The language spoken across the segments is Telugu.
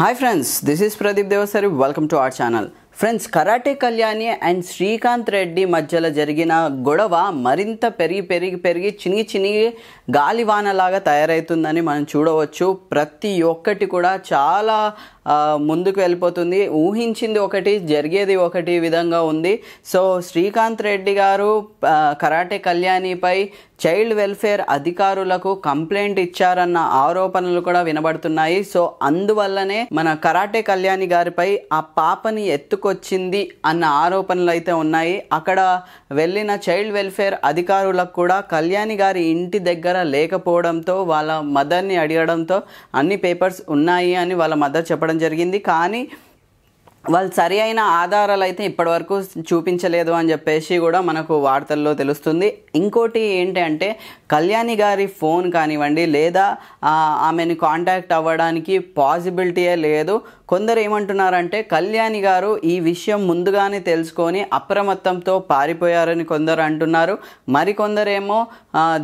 Hi friends, this is Pradeep Devasari. Welcome to our channel. Friends karate Kalyani and Srikanth Reddy మధ్యలో జరిగిన గొడవ మరింత పెరిగి పెరిగి పెరిగి చినిగి చినిగి గాలివానలాగా తయారవుతుందని మనం చూడవచ్చు ప్రతి ఒక్కటి కూడా చాలా ముందుకు వెళ్ళిపోతుంది ఊహించింది ఒకటి జరిగేది ఒకటి విధంగా ఉంది సో శ్రీకాంత్ రెడ్డి గారు కరాటే కళ్యాణిపై చైల్డ్ వెల్ఫేర్ అధికారులకు కంప్లైంట్ ఇచ్చారన్న ఆరోపణలు కూడా వినబడుతున్నాయి సో అందువల్లనే మన కరాటే కళ్యాణి గారిపై ఆ పాపని ఎత్తుకు తీసుకొచ్చింది అన్న ఆరోపణలు అయితే ఉన్నాయి అక్కడ వెళ్ళిన చైల్డ్ వెల్ఫేర్ అధికారులకు కూడా కళ్యాణి గారి ఇంటి దగ్గర లేకపోవడంతో వాళ్ళ మదర్ని అడగడంతో అన్ని పేపర్స్ ఉన్నాయి అని వాళ్ళ మదర్ చెప్పడం జరిగింది కానీ వాళ్ళు సరి అయిన ఆధారాలు అయితే ఇప్పటివరకు చూపించలేదు అని చెప్పేసి కూడా మనకు వార్తల్లో తెలుస్తుంది ఇంకోటి ఏంటి అంటే కళ్యాణి గారి ఫోన్ కానివ్వండి లేదా ఆమెను కాంటాక్ట్ అవ్వడానికి పాసిబిలిటీయే లేదు కొందరు ఏమంటున్నారంటే కళ్యాణి గారు ఈ విషయం ముందుగానే తెలుసుకొని అప్రమత్తంతో పారిపోయారని కొందరు అంటున్నారు మరికొందరేమో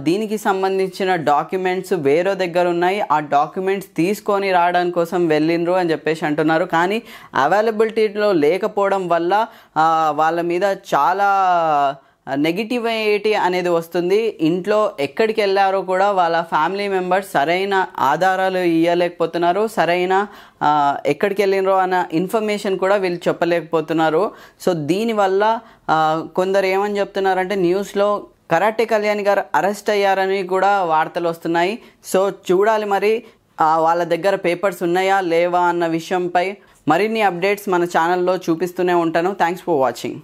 దీనికి సంబంధించిన డాక్యుమెంట్స్ వేరే దగ్గర ఉన్నాయి ఆ డాక్యుమెంట్స్ తీసుకొని రావడం కోసం వెళ్ళిండ్రు అని చెప్పేసి అంటున్నారు కానీ అవైలబిలిటీలో లేకపోవడం వల్ల వాళ్ళ మీద చాలా ఏటి అనేది వస్తుంది ఇంట్లో ఎక్కడికి వెళ్ళారో కూడా వాళ్ళ ఫ్యామిలీ మెంబర్స్ సరైన ఆధారాలు ఇవ్వలేకపోతున్నారు సరైన ఎక్కడికి వెళ్ళినరో అన్న ఇన్ఫర్మేషన్ కూడా వీళ్ళు చెప్పలేకపోతున్నారు సో దీనివల్ల కొందరు ఏమని చెప్తున్నారంటే న్యూస్లో కరాటే కళ్యాణ్ గారు అరెస్ట్ అయ్యారని కూడా వార్తలు వస్తున్నాయి సో చూడాలి మరి వాళ్ళ దగ్గర పేపర్స్ ఉన్నాయా లేవా అన్న విషయంపై మరిన్ని అప్డేట్స్ మన ఛానల్లో చూపిస్తూనే ఉంటాను థ్యాంక్స్ ఫర్ వాచింగ్